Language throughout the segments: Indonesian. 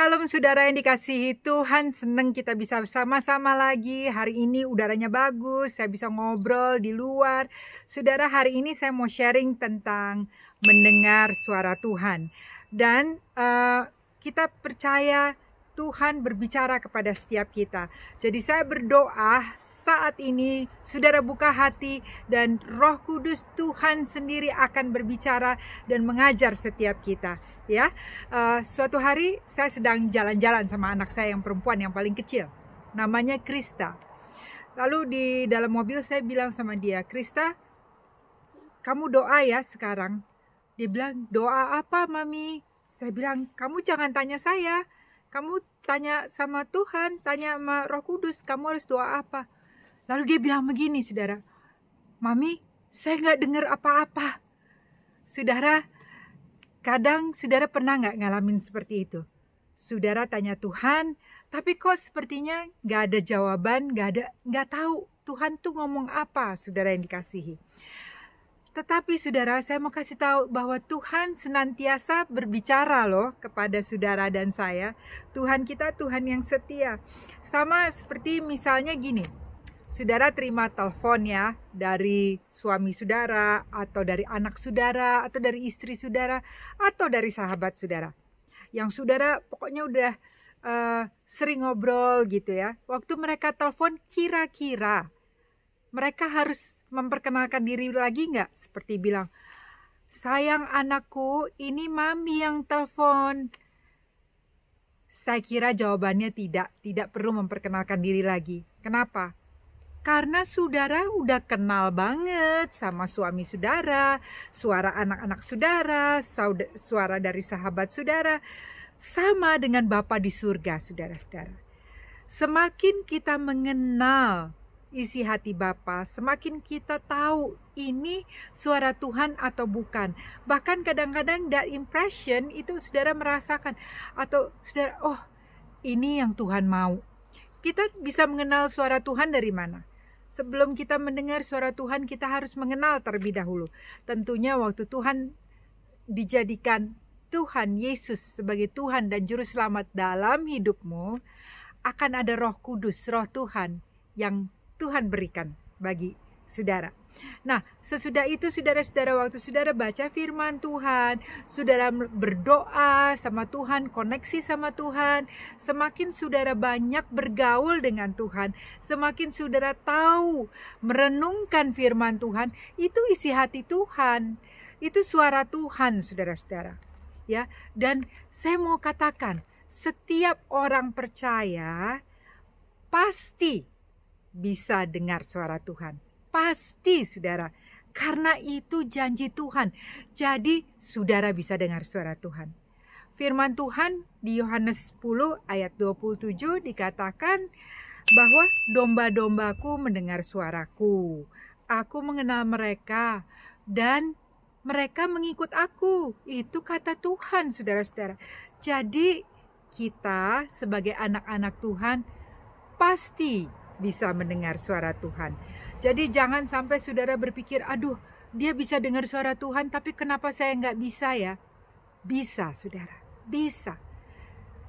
Shalom saudara yang dikasihi Tuhan, seneng kita bisa sama-sama lagi. Hari ini udaranya bagus, saya bisa ngobrol di luar. Saudara, hari ini saya mau sharing tentang mendengar suara Tuhan. Dan uh, kita percaya Tuhan berbicara kepada setiap kita. Jadi saya berdoa saat ini saudara buka hati dan Roh Kudus Tuhan sendiri akan berbicara dan mengajar setiap kita. Ya, uh, suatu hari saya sedang jalan-jalan sama anak saya yang perempuan yang paling kecil, namanya Krista. Lalu di dalam mobil saya bilang sama dia, Krista, kamu doa ya sekarang. Dia bilang, doa apa mami? Saya bilang, kamu jangan tanya saya. Kamu tanya sama Tuhan, tanya sama Roh Kudus, kamu harus doa apa? Lalu dia bilang begini, saudara, Mami, saya nggak dengar apa-apa. Saudara, kadang saudara pernah nggak ngalamin seperti itu? Saudara tanya Tuhan, tapi kok sepertinya nggak ada jawaban, nggak ada, nggak tahu Tuhan tuh ngomong apa, saudara yang dikasihi. Tetapi saudara, saya mau kasih tahu bahwa Tuhan senantiasa berbicara loh kepada saudara dan saya. Tuhan kita Tuhan yang setia. Sama seperti misalnya gini, saudara terima telepon ya dari suami saudara, atau dari anak saudara, atau dari istri saudara, atau dari sahabat saudara. Yang saudara pokoknya udah uh, sering ngobrol gitu ya. Waktu mereka telepon kira-kira mereka harus memperkenalkan diri lagi nggak? Seperti bilang, sayang anakku, ini mami yang telepon. Saya kira jawabannya tidak, tidak perlu memperkenalkan diri lagi. Kenapa? Karena saudara udah kenal banget sama suami saudara, suara anak-anak saudara, suara dari sahabat saudara, sama dengan bapak di surga, saudara-saudara. Semakin kita mengenal isi hati Bapa, semakin kita tahu ini suara Tuhan atau bukan. Bahkan kadang-kadang that impression itu saudara merasakan atau saudara oh ini yang Tuhan mau. Kita bisa mengenal suara Tuhan dari mana? Sebelum kita mendengar suara Tuhan, kita harus mengenal terlebih dahulu. Tentunya waktu Tuhan dijadikan Tuhan Yesus sebagai Tuhan dan juru selamat dalam hidupmu, akan ada Roh Kudus, Roh Tuhan yang Tuhan berikan bagi saudara. Nah, sesudah itu saudara-saudara waktu saudara baca firman Tuhan, saudara berdoa sama Tuhan, koneksi sama Tuhan, semakin saudara banyak bergaul dengan Tuhan, semakin saudara tahu merenungkan firman Tuhan, itu isi hati Tuhan, itu suara Tuhan saudara-saudara. Ya, dan saya mau katakan, setiap orang percaya pasti bisa dengar suara Tuhan. Pasti saudara, karena itu janji Tuhan. Jadi saudara bisa dengar suara Tuhan. Firman Tuhan di Yohanes 10 ayat 27 dikatakan bahwa domba-dombaku mendengar suaraku. Aku mengenal mereka dan mereka mengikut aku. Itu kata Tuhan, saudara-saudara. Jadi kita sebagai anak-anak Tuhan pasti bisa mendengar suara Tuhan. Jadi jangan sampai saudara berpikir, aduh dia bisa dengar suara Tuhan tapi kenapa saya nggak bisa ya? Bisa saudara, bisa.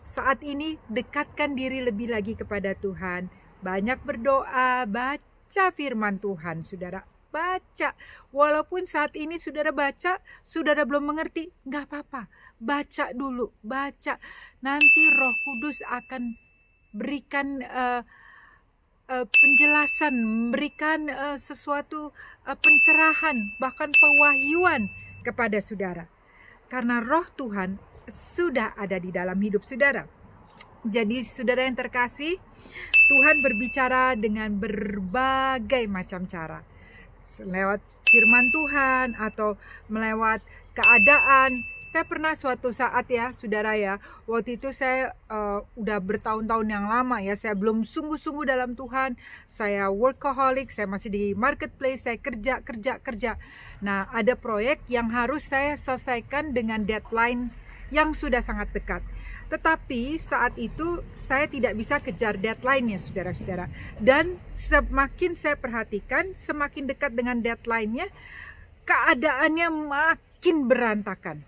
Saat ini dekatkan diri lebih lagi kepada Tuhan. Banyak berdoa, baca firman Tuhan saudara. Baca, walaupun saat ini saudara baca, saudara belum mengerti, nggak apa-apa. Baca dulu, baca. Nanti roh kudus akan berikan uh, Eh, penjelasan, memberikan uh, sesuatu uh, pencerahan, bahkan pewahyuan kepada saudara. Karena roh Tuhan sudah ada di dalam hidup saudara. Jadi saudara yang terkasih, Tuhan berbicara dengan berbagai macam cara. Lewat firman Tuhan atau melewat keadaan. Saya pernah suatu saat ya, saudara ya, waktu itu saya uh, udah bertahun-tahun yang lama ya, saya belum sungguh-sungguh dalam Tuhan. Saya workaholic, saya masih di marketplace, saya kerja, kerja, kerja. Nah, ada proyek yang harus saya selesaikan dengan deadline yang sudah sangat dekat. Tetapi saat itu saya tidak bisa kejar deadline-nya saudara-saudara. Dan semakin saya perhatikan, semakin dekat dengan deadline-nya, keadaannya makin berantakan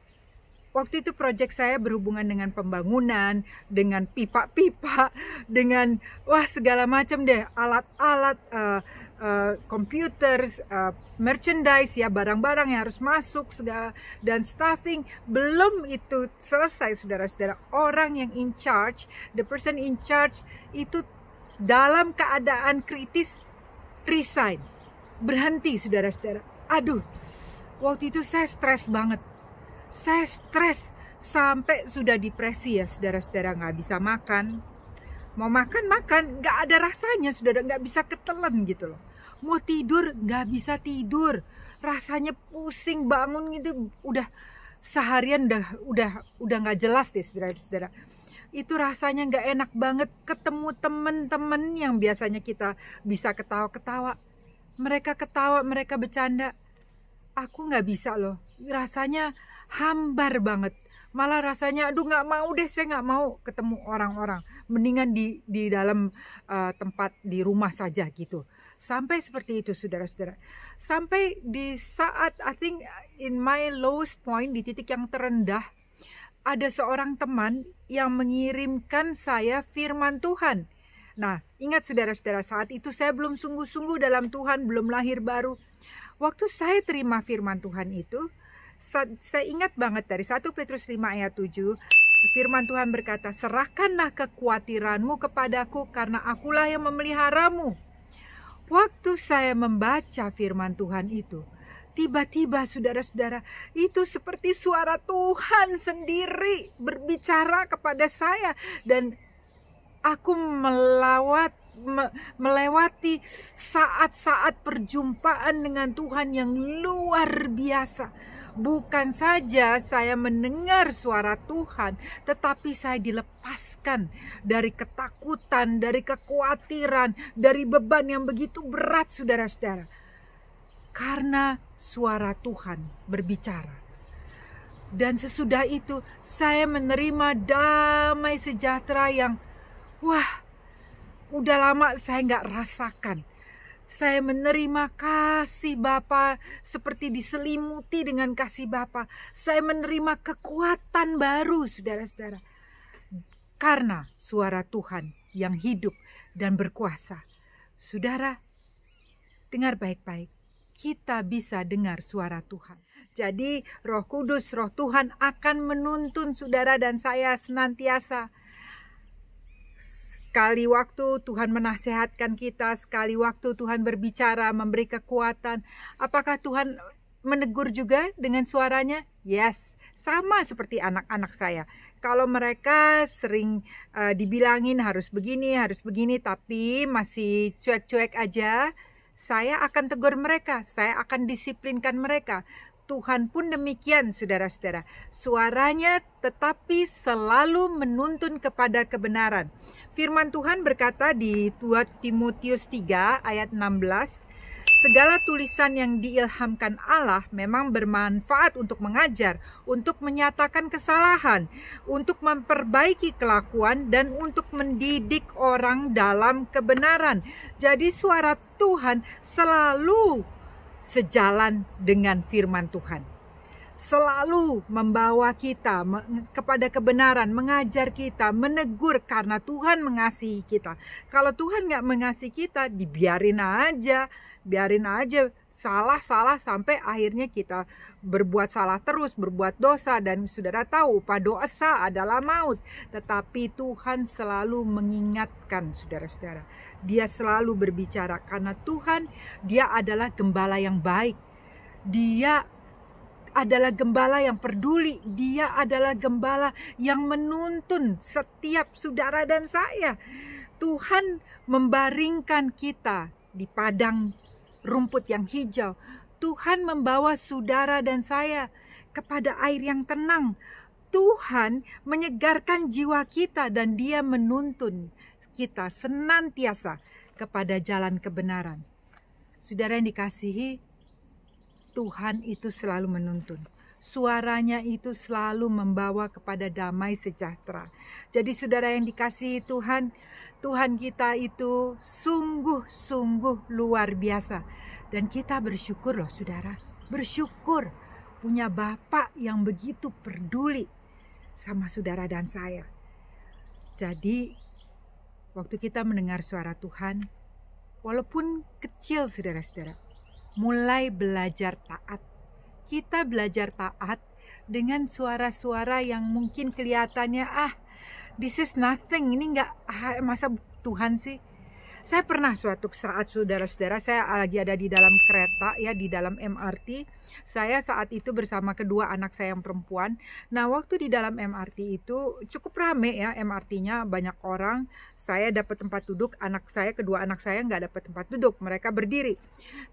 waktu itu proyek saya berhubungan dengan pembangunan, dengan pipa-pipa, dengan wah segala macam deh alat-alat uh, uh, uh, merchandise ya barang-barang yang harus masuk segala dan staffing belum itu selesai saudara-saudara orang yang in charge, the person in charge itu dalam keadaan kritis resign berhenti saudara-saudara. Aduh, waktu itu saya stres banget saya stres sampai sudah depresi ya saudara-saudara nggak bisa makan. Mau makan makan nggak ada rasanya saudara nggak bisa ketelan gitu loh. Mau tidur nggak bisa tidur. Rasanya pusing bangun gitu udah seharian udah udah udah nggak jelas deh saudara-saudara itu rasanya nggak enak banget ketemu temen-temen yang biasanya kita bisa ketawa-ketawa. Mereka ketawa, mereka bercanda. Aku nggak bisa loh, rasanya hambar banget malah rasanya aduh nggak mau deh saya nggak mau ketemu orang-orang mendingan di di dalam uh, tempat di rumah saja gitu sampai seperti itu saudara-saudara sampai di saat I think in my lowest point di titik yang terendah ada seorang teman yang mengirimkan saya firman Tuhan nah ingat saudara-saudara saat itu saya belum sungguh-sungguh dalam Tuhan belum lahir baru waktu saya terima firman Tuhan itu saya ingat banget dari 1 Petrus 5 ayat 7, firman Tuhan berkata, "Serahkanlah kekhawatiranmu kepadaku karena akulah yang memeliharamu." Waktu saya membaca firman Tuhan itu, tiba-tiba saudara-saudara, itu seperti suara Tuhan sendiri berbicara kepada saya dan aku melawat melewati saat-saat perjumpaan dengan Tuhan yang luar biasa Bukan saja saya mendengar suara Tuhan, tetapi saya dilepaskan dari ketakutan, dari kekhawatiran, dari beban yang begitu berat saudara-saudara. Karena suara Tuhan berbicara dan sesudah itu saya menerima damai sejahtera yang wah udah lama saya nggak rasakan saya menerima kasih Bapa seperti diselimuti dengan kasih Bapa. Saya menerima kekuatan baru, saudara-saudara. Karena suara Tuhan yang hidup dan berkuasa. Saudara, dengar baik-baik. Kita bisa dengar suara Tuhan. Jadi roh kudus, roh Tuhan akan menuntun saudara dan saya senantiasa Sekali waktu Tuhan menasehatkan kita, sekali waktu Tuhan berbicara, memberi kekuatan. Apakah Tuhan menegur juga dengan suaranya? Yes, sama seperti anak-anak saya. Kalau mereka sering uh, dibilangin harus begini, harus begini, tapi masih cuek-cuek aja, saya akan tegur mereka, saya akan disiplinkan mereka. Tuhan pun demikian, saudara-saudara. Suaranya tetapi selalu menuntun kepada kebenaran. Firman Tuhan berkata di 2 Timotius 3 ayat 16, Segala tulisan yang diilhamkan Allah memang bermanfaat untuk mengajar, untuk menyatakan kesalahan, untuk memperbaiki kelakuan, dan untuk mendidik orang dalam kebenaran. Jadi, suara Tuhan selalu sejalan dengan firman Tuhan. Selalu membawa kita kepada kebenaran, mengajar kita, menegur karena Tuhan mengasihi kita. Kalau Tuhan nggak mengasihi kita, dibiarin aja, biarin aja salah salah sampai akhirnya kita berbuat salah terus berbuat dosa dan saudara tahu pada dosa adalah maut tetapi Tuhan selalu mengingatkan saudara-saudara dia selalu berbicara karena Tuhan dia adalah gembala yang baik dia adalah gembala yang peduli. Dia adalah gembala yang menuntun setiap saudara dan saya. Tuhan membaringkan kita di padang rumput yang hijau. Tuhan membawa saudara dan saya kepada air yang tenang. Tuhan menyegarkan jiwa kita dan dia menuntun kita senantiasa kepada jalan kebenaran. Saudara yang dikasihi, Tuhan itu selalu menuntun suaranya itu selalu membawa kepada damai sejahtera. Jadi saudara yang dikasihi Tuhan, Tuhan kita itu sungguh-sungguh luar biasa. Dan kita bersyukur loh saudara, bersyukur punya Bapak yang begitu peduli sama saudara dan saya. Jadi waktu kita mendengar suara Tuhan, walaupun kecil saudara-saudara, mulai belajar taat. Kita belajar taat dengan suara-suara yang mungkin kelihatannya ah this is nothing ini nggak masa Tuhan sih saya pernah suatu saat saudara-saudara saya lagi ada di dalam kereta ya di dalam MRT saya saat itu bersama kedua anak saya yang perempuan nah waktu di dalam MRT itu cukup rame ya MRT-nya banyak orang saya dapat tempat duduk anak saya kedua anak saya nggak dapat tempat duduk mereka berdiri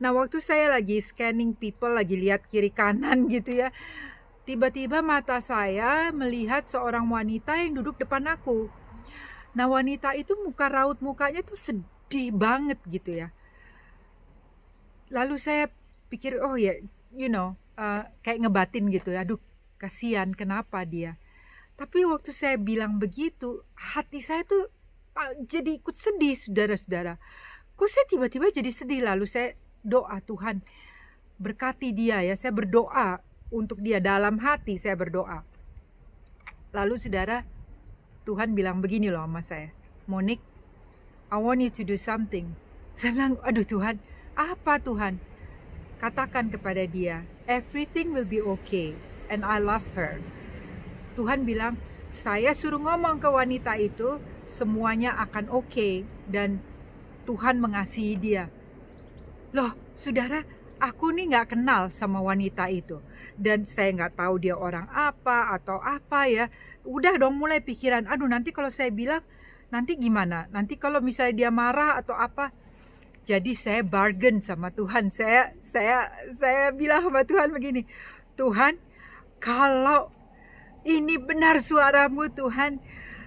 nah waktu saya lagi scanning people lagi lihat kiri kanan gitu ya Tiba-tiba mata saya melihat seorang wanita yang duduk depan aku. Nah wanita itu muka raut mukanya tuh sedih banget gitu ya. Lalu saya pikir oh ya you know uh, kayak ngebatin gitu ya. Aduh kasihan kenapa dia. Tapi waktu saya bilang begitu hati saya tuh ah, jadi ikut sedih saudara-saudara. Kok saya tiba-tiba jadi sedih lalu saya doa Tuhan berkati dia ya. Saya berdoa untuk dia dalam hati saya berdoa. Lalu saudara, Tuhan bilang begini loh sama saya, Monik, I want you to do something. Saya bilang, aduh Tuhan, apa Tuhan? Katakan kepada dia, everything will be okay and I love her. Tuhan bilang, saya suruh ngomong ke wanita itu, semuanya akan oke okay, dan Tuhan mengasihi dia. Loh, saudara, aku nih nggak kenal sama wanita itu dan saya nggak tahu dia orang apa atau apa ya udah dong mulai pikiran aduh nanti kalau saya bilang nanti gimana nanti kalau misalnya dia marah atau apa jadi saya bargain sama Tuhan saya saya saya bilang sama Tuhan begini Tuhan kalau ini benar suaramu Tuhan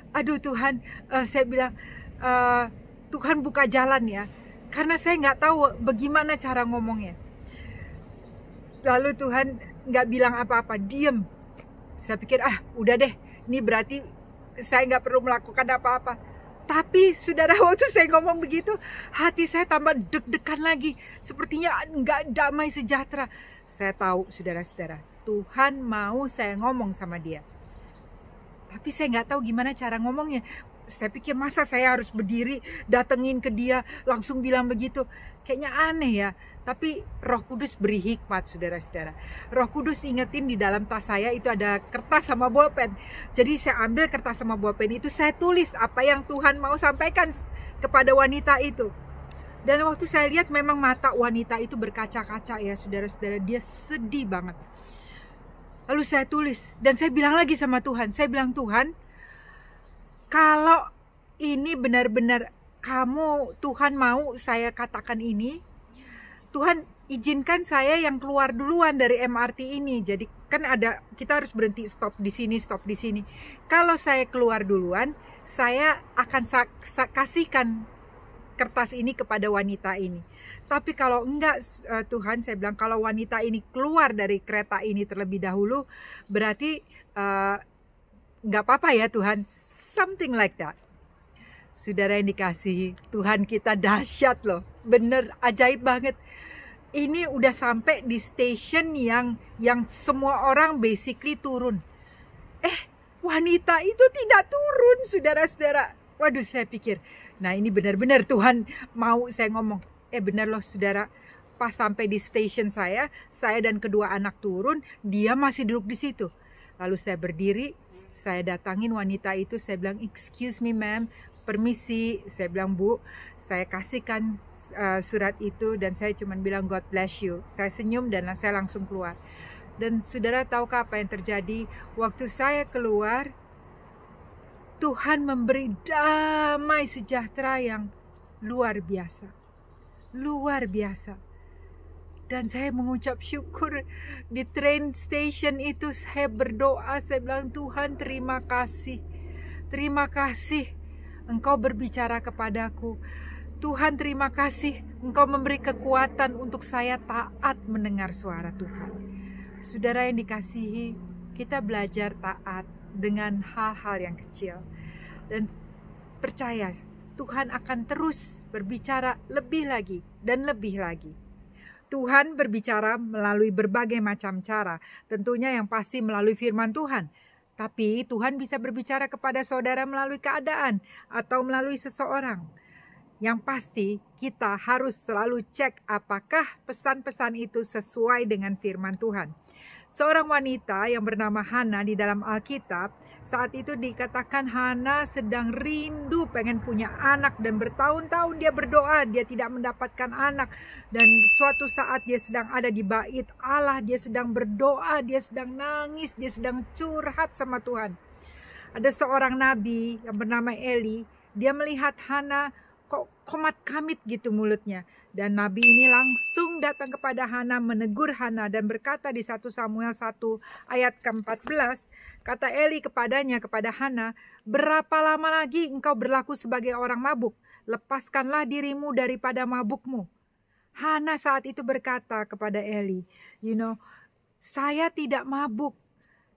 aduh Tuhan uh, saya bilang uh, Tuhan buka jalan ya karena saya nggak tahu bagaimana cara ngomongnya Lalu Tuhan nggak bilang apa-apa, diem. Saya pikir, ah udah deh, ini berarti saya nggak perlu melakukan apa-apa. Tapi saudara waktu saya ngomong begitu, hati saya tambah deg-degan lagi. Sepertinya nggak damai sejahtera. Saya tahu saudara-saudara, Tuhan mau saya ngomong sama dia. Tapi saya nggak tahu gimana cara ngomongnya. Saya pikir masa saya harus berdiri, datengin ke dia, langsung bilang begitu. Kayaknya aneh ya. Tapi Roh Kudus beri hikmat, saudara-saudara. Roh Kudus ingetin di dalam tas saya itu ada kertas sama bolpen. Jadi saya ambil kertas sama bolpen itu, saya tulis apa yang Tuhan mau sampaikan kepada wanita itu. Dan waktu saya lihat memang mata wanita itu berkaca-kaca ya, saudara-saudara. Dia sedih banget. Lalu saya tulis dan saya bilang lagi sama Tuhan, saya bilang Tuhan, kalau ini benar-benar kamu Tuhan mau saya katakan ini, Tuhan izinkan saya yang keluar duluan dari MRT ini. Jadi kan ada kita harus berhenti stop di sini, stop di sini. Kalau saya keluar duluan, saya akan kasihkan kertas ini kepada wanita ini. Tapi kalau enggak e, Tuhan, saya bilang kalau wanita ini keluar dari kereta ini terlebih dahulu, berarti uh, enggak apa-apa ya Tuhan, something like that. Saudara yang dikasihi, Tuhan kita dahsyat loh. Bener ajaib banget. Ini udah sampai di station yang yang semua orang basically turun. Eh, wanita itu tidak turun, saudara-saudara. Waduh, saya pikir, nah ini benar-benar Tuhan mau saya ngomong. Eh, benar loh, saudara pas sampai di station saya, saya dan kedua anak turun, dia masih duduk di situ. Lalu saya berdiri, saya datangin wanita itu, saya bilang, excuse me ma'am, permisi saya bilang bu saya kasihkan uh, surat itu dan saya cuma bilang God bless you saya senyum dan saya langsung keluar dan saudara tahukah apa yang terjadi waktu saya keluar Tuhan memberi damai sejahtera yang luar biasa luar biasa dan saya mengucap syukur di train station itu saya berdoa saya bilang Tuhan terima kasih terima kasih Engkau berbicara kepadaku. Tuhan terima kasih Engkau memberi kekuatan untuk saya taat mendengar suara Tuhan. Saudara yang dikasihi, kita belajar taat dengan hal-hal yang kecil. Dan percaya Tuhan akan terus berbicara lebih lagi dan lebih lagi. Tuhan berbicara melalui berbagai macam cara, tentunya yang pasti melalui firman Tuhan. Tapi Tuhan bisa berbicara kepada saudara melalui keadaan atau melalui seseorang. Yang pasti, kita harus selalu cek apakah pesan-pesan itu sesuai dengan firman Tuhan. Seorang wanita yang bernama Hana di dalam Alkitab, saat itu dikatakan Hana sedang rindu pengen punya anak dan bertahun-tahun dia berdoa, dia tidak mendapatkan anak dan suatu saat dia sedang ada di bait Allah, dia sedang berdoa, dia sedang nangis, dia sedang curhat sama Tuhan. Ada seorang nabi yang bernama Eli, dia melihat Hana kok komat kamit gitu mulutnya. Dan Nabi ini langsung datang kepada Hana menegur Hana dan berkata di 1 Samuel 1 ayat ke-14, kata Eli kepadanya kepada Hana, "Berapa lama lagi engkau berlaku sebagai orang mabuk? Lepaskanlah dirimu daripada mabukmu." Hana saat itu berkata kepada Eli, "You know, saya tidak mabuk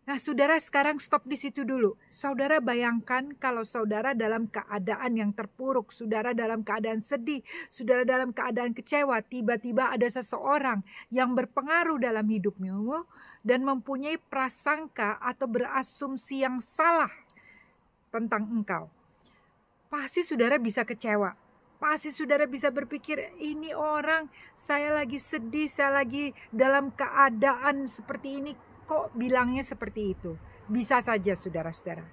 Nah, saudara sekarang stop di situ dulu. Saudara bayangkan kalau saudara dalam keadaan yang terpuruk, saudara dalam keadaan sedih, saudara dalam keadaan kecewa, tiba-tiba ada seseorang yang berpengaruh dalam hidupmu dan mempunyai prasangka atau berasumsi yang salah tentang engkau. Pasti saudara bisa kecewa. Pasti saudara bisa berpikir, ini orang saya lagi sedih, saya lagi dalam keadaan seperti ini, kok bilangnya seperti itu? Bisa saja saudara-saudara.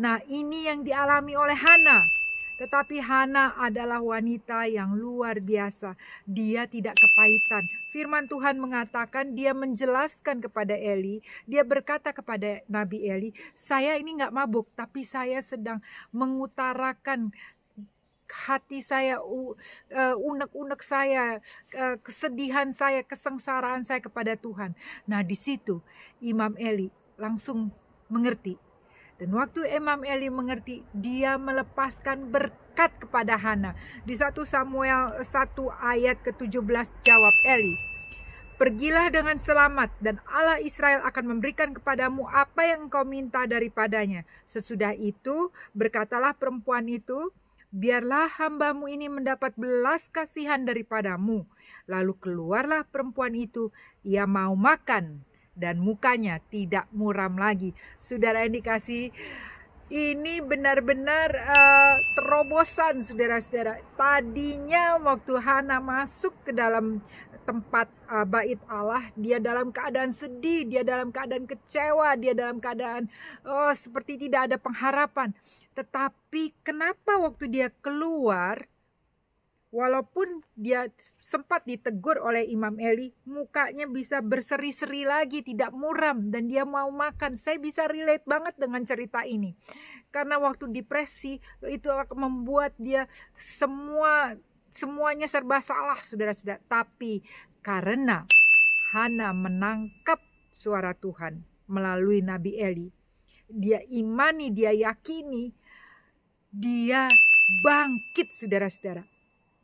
Nah ini yang dialami oleh Hana. Tetapi Hana adalah wanita yang luar biasa. Dia tidak kepahitan. Firman Tuhan mengatakan dia menjelaskan kepada Eli. Dia berkata kepada Nabi Eli, saya ini nggak mabuk, tapi saya sedang mengutarakan hati saya, eh, unek-unek saya, eh, kesedihan saya, kesengsaraan saya kepada Tuhan. Nah, di situ Imam Eli langsung mengerti. Dan waktu Imam Eli mengerti, dia melepaskan berkat kepada Hana. Di satu Samuel 1 ayat ke-17 jawab Eli, Pergilah dengan selamat dan Allah Israel akan memberikan kepadamu apa yang engkau minta daripadanya. Sesudah itu berkatalah perempuan itu, biarlah hambamu ini mendapat belas kasihan daripadamu. Lalu keluarlah perempuan itu, ia mau makan dan mukanya tidak muram lagi. Saudara yang dikasih ini benar-benar uh, terobosan saudara-saudara. Tadinya waktu Hana masuk ke dalam tempat uh, bait Allah, dia dalam keadaan sedih, dia dalam keadaan kecewa, dia dalam keadaan oh seperti tidak ada pengharapan. Tetapi kenapa waktu dia keluar, walaupun dia sempat ditegur oleh Imam Eli, mukanya bisa berseri-seri lagi, tidak muram, dan dia mau makan. Saya bisa relate banget dengan cerita ini. Karena waktu depresi, itu membuat dia semua semuanya serba salah, saudara-saudara. Tapi karena Hana menangkap suara Tuhan melalui Nabi Eli, dia imani, dia yakini, dia bangkit saudara-saudara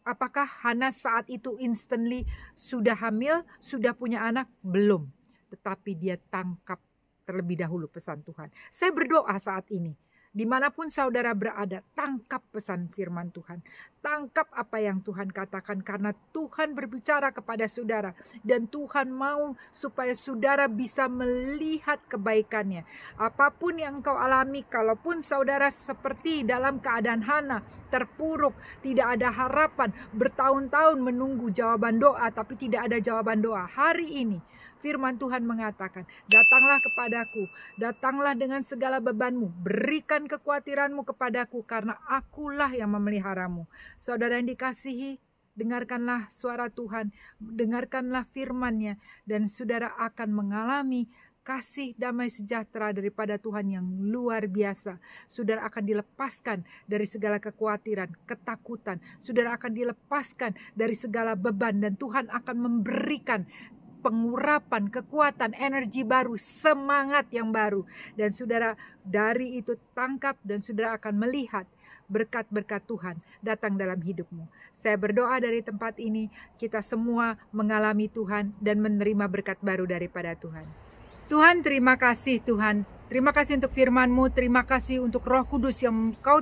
apakah Hana saat itu instantly sudah hamil, sudah punya anak? Belum. Tetapi dia tangkap terlebih dahulu pesan Tuhan. Saya berdoa saat ini dimanapun saudara berada, tangkap pesan firman Tuhan. Tangkap apa yang Tuhan katakan karena Tuhan berbicara kepada saudara. Dan Tuhan mau supaya saudara bisa melihat kebaikannya. Apapun yang engkau alami, kalaupun saudara seperti dalam keadaan Hana, terpuruk, tidak ada harapan, bertahun-tahun menunggu jawaban doa tapi tidak ada jawaban doa. Hari ini Firman Tuhan mengatakan, "Datanglah kepadaku, datanglah dengan segala bebanmu, berikan kekhawatiranmu kepadaku karena akulah yang memeliharamu." Saudara yang dikasihi, dengarkanlah suara Tuhan, dengarkanlah firman-Nya dan saudara akan mengalami kasih damai sejahtera daripada Tuhan yang luar biasa. Saudara akan dilepaskan dari segala kekhawatiran, ketakutan. Saudara akan dilepaskan dari segala beban dan Tuhan akan memberikan pengurapan kekuatan, energi baru, semangat yang baru. Dan saudara dari itu tangkap dan saudara akan melihat berkat-berkat Tuhan datang dalam hidupmu. Saya berdoa dari tempat ini, kita semua mengalami Tuhan dan menerima berkat baru daripada Tuhan. Tuhan terima kasih Tuhan Terima kasih untuk firman-Mu, terima kasih untuk roh kudus yang Engkau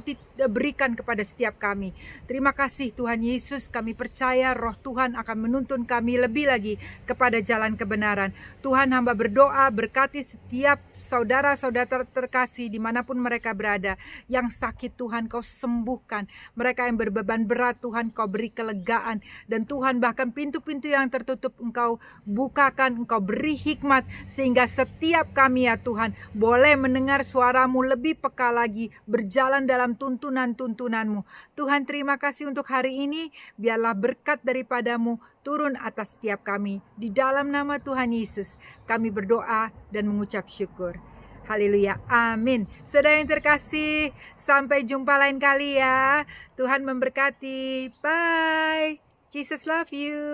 berikan kepada setiap kami. Terima kasih Tuhan Yesus, kami percaya roh Tuhan akan menuntun kami lebih lagi kepada jalan kebenaran. Tuhan hamba berdoa berkati setiap saudara-saudara terkasih dimanapun mereka berada. Yang sakit Tuhan Kau sembuhkan, mereka yang berbeban berat Tuhan Kau beri kelegaan. Dan Tuhan bahkan pintu-pintu yang tertutup Engkau bukakan, Engkau beri hikmat sehingga setiap kami ya Tuhan boleh boleh mendengar suaramu lebih peka lagi, berjalan dalam tuntunan-tuntunanmu. Tuhan terima kasih untuk hari ini, biarlah berkat daripadamu turun atas setiap kami. Di dalam nama Tuhan Yesus, kami berdoa dan mengucap syukur. Haleluya. Amin. Saudara yang terkasih, sampai jumpa lain kali ya. Tuhan memberkati. Bye. Jesus love you.